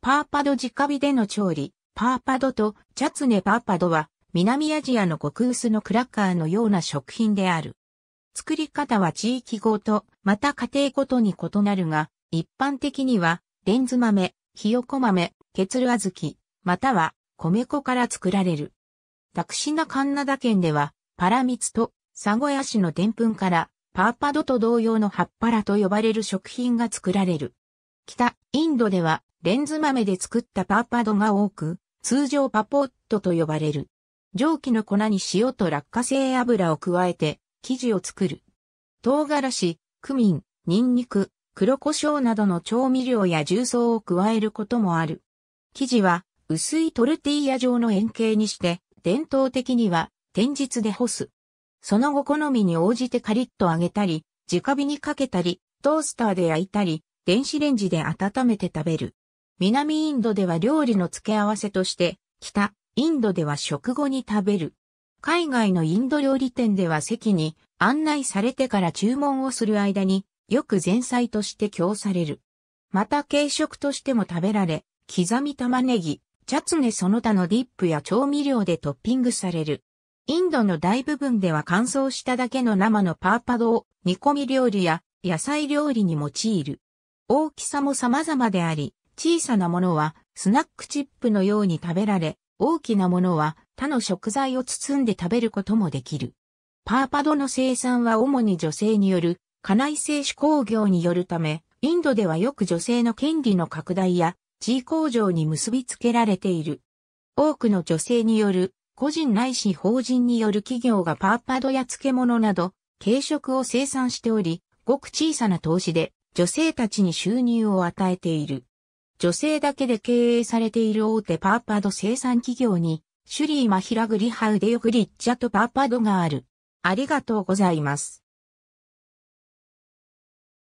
パーパド直火での調理、パーパドとチャツネパーパドは南アジアの極薄のクラッカーのような食品である。作り方は地域ごと、また家庭ごとに異なるが、一般的には、レンズ豆、ひよこ豆、ケツルアズキ、または米粉から作られる。ダクシナカンナダ県では、パラミツとサゴヤシの澱粉から、パーパドと同様の葉っぱらと呼ばれる食品が作られる。北インドではレンズ豆で作ったパーパドが多く、通常パポットと呼ばれる。蒸気の粉に塩と落花生油を加えて、生地を作る。唐辛子、クミン、ニンニク、黒胡椒などの調味料や重曹を加えることもある。生地は薄いトルティーヤ状の円形にして、伝統的には天日で干す。その後好みに応じてカリッと揚げたり、直火にかけたり、トースターで焼いたり、電子レンジで温めて食べる。南インドでは料理の付け合わせとして、北、インドでは食後に食べる。海外のインド料理店では席に案内されてから注文をする間によく前菜として供される。また軽食としても食べられ、刻み玉ねぎ、チャツネその他のディップや調味料でトッピングされる。インドの大部分では乾燥しただけの生のパーパドを煮込み料理や野菜料理に用いる。大きさも様々であり、小さなものはスナックチップのように食べられ、大きなものは他の食材を包んで食べることもできる。パーパドの生産は主に女性による家内製手工業によるため、インドではよく女性の権利の拡大や地位向上に結びつけられている。多くの女性による個人ないし法人による企業がパーパドや漬物など軽食を生産しており、ごく小さな投資で女性たちに収入を与えている。女性だけで経営されている大手パーパード生産企業に、シュリーマヒラグリハウデヨグリッチャとパーパードがある。ありがとうございます。